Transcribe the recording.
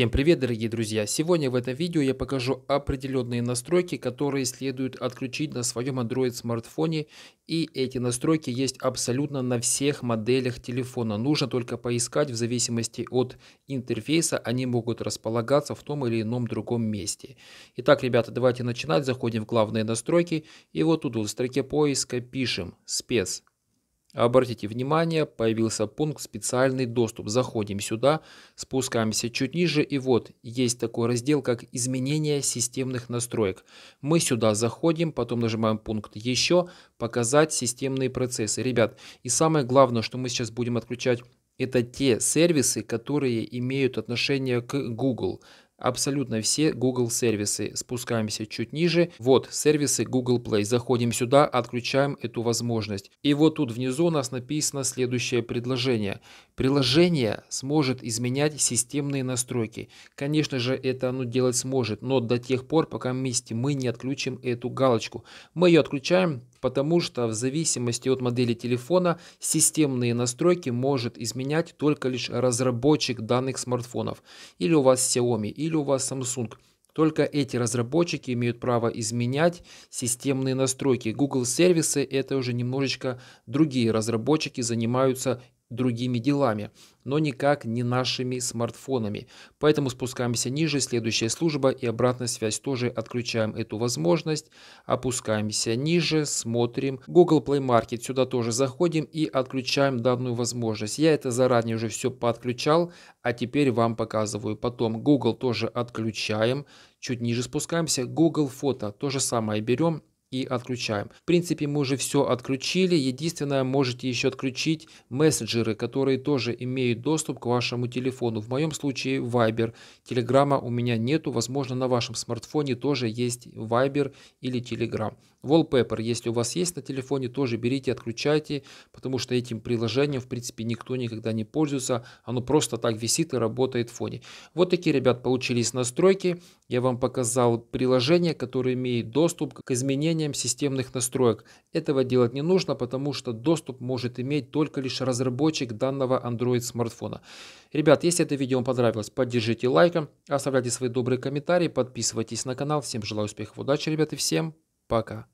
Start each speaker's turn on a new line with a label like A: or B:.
A: Всем привет дорогие друзья! Сегодня в этом видео я покажу определенные настройки, которые следует отключить на своем Android смартфоне и эти настройки есть абсолютно на всех моделях телефона. Нужно только поискать в зависимости от интерфейса, они могут располагаться в том или ином другом месте. Итак, ребята, давайте начинать. Заходим в главные настройки и вот тут в строке поиска пишем спец Обратите внимание, появился пункт «Специальный доступ». Заходим сюда, спускаемся чуть ниже, и вот есть такой раздел, как «Изменение системных настроек». Мы сюда заходим, потом нажимаем пункт «Еще», «Показать системные процессы». Ребят, и самое главное, что мы сейчас будем отключать, это те сервисы, которые имеют отношение к Google абсолютно все Google сервисы. Спускаемся чуть ниже. Вот сервисы Google Play. Заходим сюда, отключаем эту возможность. И вот тут внизу у нас написано следующее предложение. Приложение сможет изменять системные настройки. Конечно же, это оно делать сможет, но до тех пор, пока вместе мы не отключим эту галочку. Мы ее отключаем, потому что в зависимости от модели телефона системные настройки может изменять только лишь разработчик данных смартфонов. Или у вас Xiaomi, или у вас Samsung. Только эти разработчики имеют право изменять системные настройки. Google сервисы это уже немножечко другие разработчики занимаются другими делами, но никак не нашими смартфонами. Поэтому спускаемся ниже, следующая служба и обратная связь тоже отключаем эту возможность. Опускаемся ниже, смотрим. Google Play Market, сюда тоже заходим и отключаем данную возможность. Я это заранее уже все подключал, а теперь вам показываю. Потом Google тоже отключаем. Чуть ниже спускаемся. Google фото, то же самое берем и отключаем. В принципе, мы уже все отключили. Единственное, можете еще отключить мессенджеры, которые тоже имеют доступ к вашему телефону. В моем случае Viber. Телеграма у меня нету. Возможно, на вашем смартфоне тоже есть Viber или Telegram. Wallpaper, если у вас есть на телефоне, тоже берите, отключайте, потому что этим приложением, в принципе, никто никогда не пользуется. Оно просто так висит и работает в фоне. Вот такие, ребят, получились настройки. Я вам показал приложение, которое имеет доступ к изменениям системных настроек. Этого делать не нужно, потому что доступ может иметь только лишь разработчик данного Android смартфона. Ребят, если это видео вам понравилось, поддержите лайком, оставляйте свои добрые комментарии, подписывайтесь на канал. Всем желаю успехов, удачи, ребята, всем Пока.